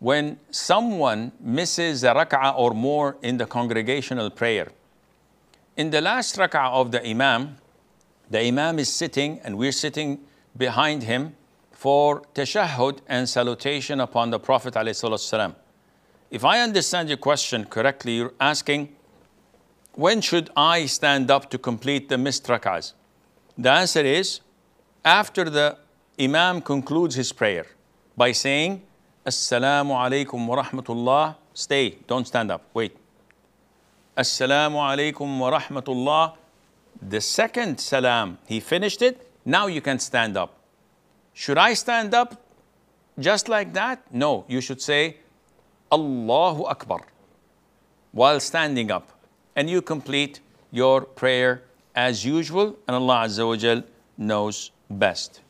when someone misses a rak'ah or more in the congregational prayer. In the last rak'ah of the imam, the imam is sitting and we're sitting behind him for tashahhud and salutation upon the Prophet ﷺ. If I understand your question correctly, you're asking, when should I stand up to complete the missed rak'ahs? The answer is, after the imam concludes his prayer by saying, السلام عليكم ورحمة الله stay don't stand up wait السلام عليكم ورحمة الله the second salam he finished it now you can stand up should I stand up just like that no you should say Allahu Akbar while standing up and you complete your prayer as usual and Allah Azza wa Jal knows best